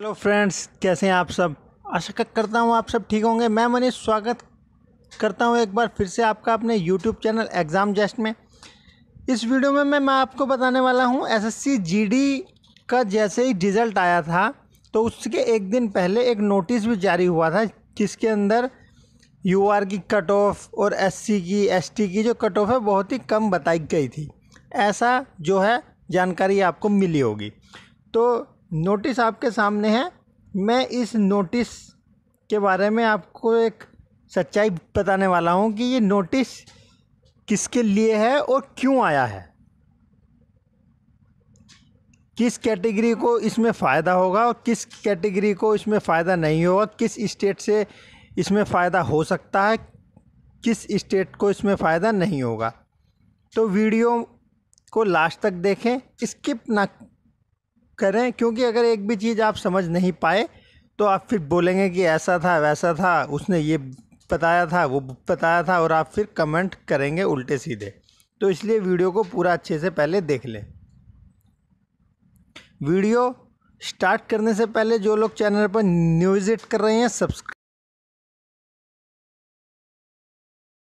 hello friends कैसे हैं आप सब आशा करता हूँ आप सब ठीक होंगे मैं मनीष स्वागत करता हूँ एक बार फिर से आपका अपने यूट्यूब चैनल एग्ज़ाम जस्ट में इस वीडियो में मैं मैं आपको बताने वाला हूँ एसएससी जीडी का जैसे ही रिज़ल्ट आया था तो उसके एक दिन पहले एक नोटिस भी जारी हुआ था जिसके अंदर यू की कट ऑफ और एस की एस की जो कट ऑफ है बहुत ही कम बताई गई थी ऐसा जो है जानकारी आपको मिली होगी तो नोटिस आपके सामने है मैं इस नोटिस के बारे में आपको एक सच्चाई बताने वाला हूँ कि ये नोटिस किसके लिए है और क्यों आया है किस कैटेगरी को इसमें फ़ायदा होगा और किस कैटेगरी को इसमें फ़ायदा नहीं होगा किस स्टेट से इसमें फ़ायदा हो सकता है किस स्टेट को इसमें फ़ायदा नहीं होगा तो वीडियो को लास्ट तक देखें स्किप ना करें क्योंकि अगर एक भी चीज़ आप समझ नहीं पाए तो आप फिर बोलेंगे कि ऐसा था वैसा था उसने ये बताया था वो बताया था और आप फिर कमेंट करेंगे उल्टे सीधे तो इसलिए वीडियो को पूरा अच्छे से पहले देख लें वीडियो स्टार्ट करने से पहले जो लोग चैनल पर न्यूज़ इट कर रहे हैं सब्सक्राइब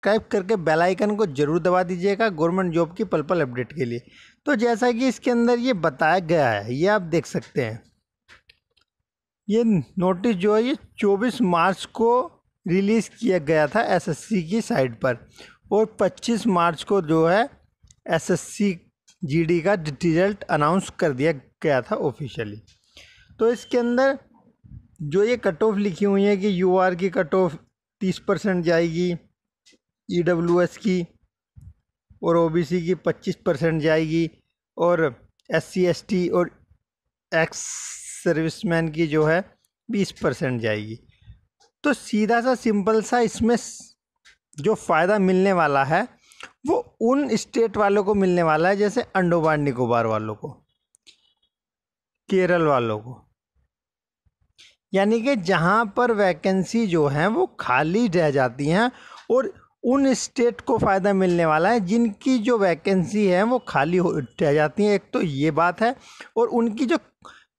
सब्सक्राइब करके बेल आइकन को जरूर दबा दीजिएगा गवर्नमेंट जॉब की पल पल अपडेट के लिए तो जैसा कि इसके अंदर ये बताया गया है ये आप देख सकते हैं ये नोटिस जो है ये चौबीस मार्च को रिलीज़ किया गया था एसएससी की साइट पर और 25 मार्च को जो है एसएससी जीडी का रिजल्ट अनाउंस कर दिया गया था ऑफिशियली तो इसके अंदर जो ये कट ऑफ लिखी हुई है कि यूआर की कट ऑफ तीस परसेंट जाएगी ई e की और ओ की पच्चीस परसेंट जाएगी और एस सी और एक्स सर्विसमैन की जो है बीस परसेंट जाएगी तो सीधा सा सिंपल सा इसमें जो फ़ायदा मिलने वाला है वो उन स्टेट वालों को मिलने वाला है जैसे अंडोबार निकोबार वालों को केरल वालों को यानी कि जहाँ पर वैकेंसी जो है वो खाली रह जाती हैं और उन स्टेट को फ़ायदा मिलने वाला है जिनकी जो वैकेंसी है वो खाली हो रह जाती हैं एक तो ये बात है और उनकी जो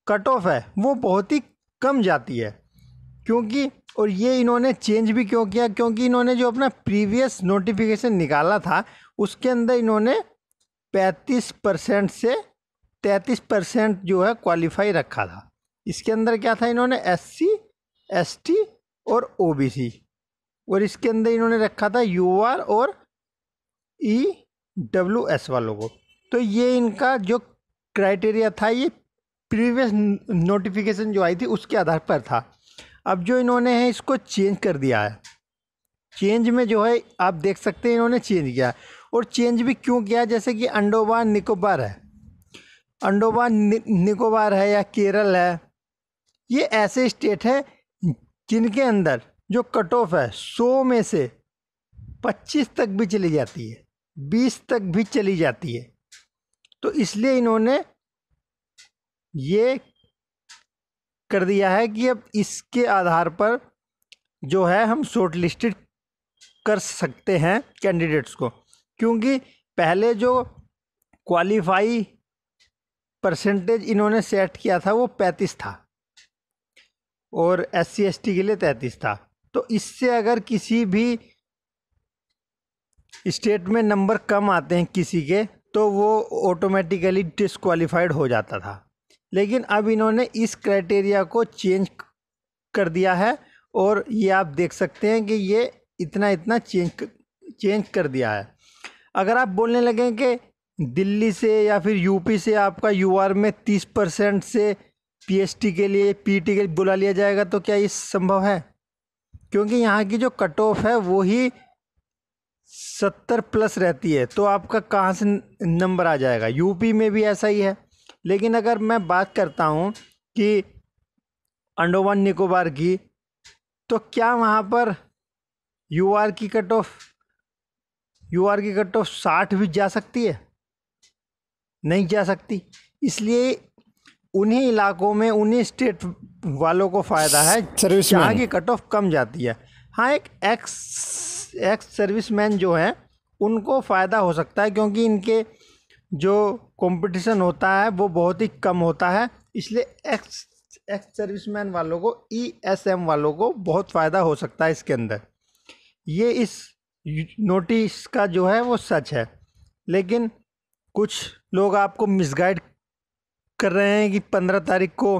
कट ऑफ है वो बहुत ही कम जाती है क्योंकि और ये इन्होंने चेंज भी क्यों किया क्योंकि इन्होंने जो अपना प्रीवियस नोटिफिकेशन निकाला था उसके अंदर इन्होंने पैंतीस परसेंट से तैंतीस परसेंट जो है क्वालिफाई रखा था इसके अंदर क्या था इन्होंने एससी, एसटी और ओबीसी और इसके अंदर इन्होंने रखा था यू आर और ई डब्ल्यू एस वालों को तो ये इनका जो क्राइटेरिया था ये प्रीवियस नोटिफिकेशन जो आई थी उसके आधार पर था अब जो इन्होंने है इसको चेंज कर दिया है चेंज में जो है आप देख सकते हैं इन्होंने चेंज किया और चेंज भी क्यों किया जैसे कि अंडोबार निकोबार है अंडोबार नि, निकोबार है या केरल है ये ऐसे स्टेट है जिनके अंदर जो कट ऑफ है सौ में से पच्चीस तक भी चली जाती है बीस तक भी चली जाती है तो इसलिए इन्होंने ये कर दिया है कि अब इसके आधार पर जो है हम शॉर्ट लिस्टेड कर सकते हैं कैंडिडेट्स को क्योंकि पहले जो क्वालिफाई परसेंटेज इन्होंने सेट किया था वो पैंतीस था और एस सी एस टी के लिए तैंतीस था तो इससे अगर किसी भी स्टेट में नंबर कम आते हैं किसी के तो वो ऑटोमेटिकली डिसक्वालीफाइड हो जाता था लेकिन अब इन्होंने इस क्राइटेरिया को चेंज कर दिया है और ये आप देख सकते हैं कि ये इतना इतना चेंज चेंज कर दिया है अगर आप बोलने लगें कि दिल्ली से या फिर यूपी से आपका यूआर में तीस परसेंट से पीएचटी के लिए पीटी के लिए बुला लिया जाएगा तो क्या ये संभव है क्योंकि यहाँ की जो कट ऑफ है वो ही सत्तर प्लस रहती है तो आपका कहाँ से नंबर आ जाएगा यूपी में भी ऐसा ही है लेकिन अगर मैं बात करता हूँ कि अंडोमान निकोबार की तो क्या वहाँ पर यू आर की कट ऑफ यू आर की कट ऑफ साठ भी जा सकती है नहीं जा सकती इसलिए उन्हीं इलाकों में उन्हीं स्टेट वालों को फ़ायदा है सर्विस जहाँ की कट ऑफ कम जाती है हाँ एक एक्स एक्स मैन जो हैं उनको फ़ायदा हो सकता है क्योंकि इनके जो कंपटीशन होता है वो बहुत ही कम होता है इसलिए एक्स एक्स मैन वालों को ई एस एम वालों को बहुत फ़ायदा हो सकता है इसके अंदर ये इस नोटिस का जो है वो सच है लेकिन कुछ लोग आपको मिसगाइड कर रहे हैं कि पंद्रह तारीख को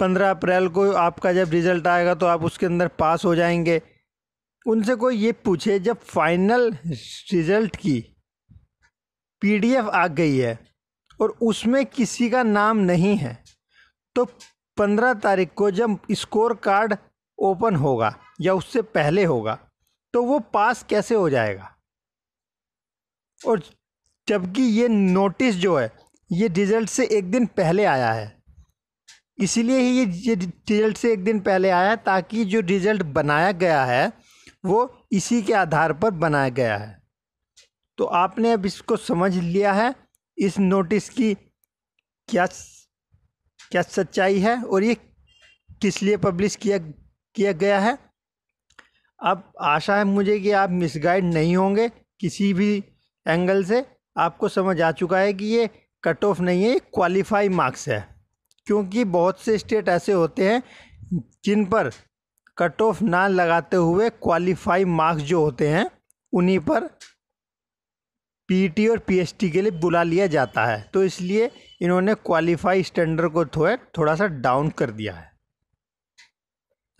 पंद्रह अप्रैल को आपका जब रिज़ल्ट आएगा तो आप उसके अंदर पास हो जाएंगे उनसे कोई ये पूछे जब फाइनल रिज़ल्ट की पीडीएफ आ गई है और उसमें किसी का नाम नहीं है तो पंद्रह तारीख को जब स्कोर कार्ड ओपन होगा या उससे पहले होगा तो वो पास कैसे हो जाएगा और जबकि ये नोटिस जो है ये रिज़ल्ट से एक दिन पहले आया है इसीलिए ही ये ये रिज़ल्ट से एक दिन पहले आया है ताकि जो रिज़ल्ट बनाया गया है वो इसी के आधार पर बनाया गया है तो आपने अब इसको समझ लिया है इस नोटिस की क्या क्या सच्चाई है और ये किस लिए पब्लिश किया किया गया है अब आशा है मुझे कि आप मिसगाइड नहीं होंगे किसी भी एंगल से आपको समझ आ चुका है कि ये कट ऑफ नहीं है क्वालिफाई मार्क्स है क्योंकि बहुत से स्टेट ऐसे होते हैं जिन पर कट ऑफ ना लगाते हुए क्वालिफाई मार्क्स जो होते हैं उन्हीं पर पीटी e और पीएचटी के लिए बुला लिया जाता है तो इसलिए इन्होंने क्वालिफाई स्टैंडर्ड को थोड़ा थोड़ा सा डाउन कर दिया है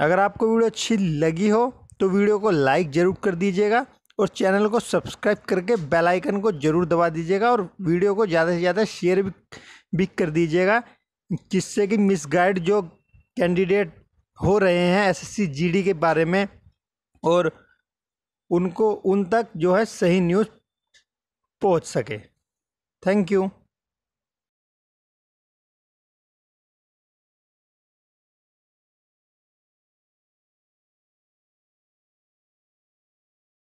अगर आपको वीडियो अच्छी लगी हो तो वीडियो को लाइक ज़रूर कर दीजिएगा और चैनल को सब्सक्राइब करके बेल आइकन को ज़रूर दबा दीजिएगा और वीडियो को ज़्यादा से ज़्यादा शेयर भी भी कर दीजिएगा जिससे कि मिसगाइड जो कैंडिडेट हो रहे हैं एसएससी जीडी के बारे में और उनको उन तक जो है सही न्यूज़ पहुंच सके थैंक यू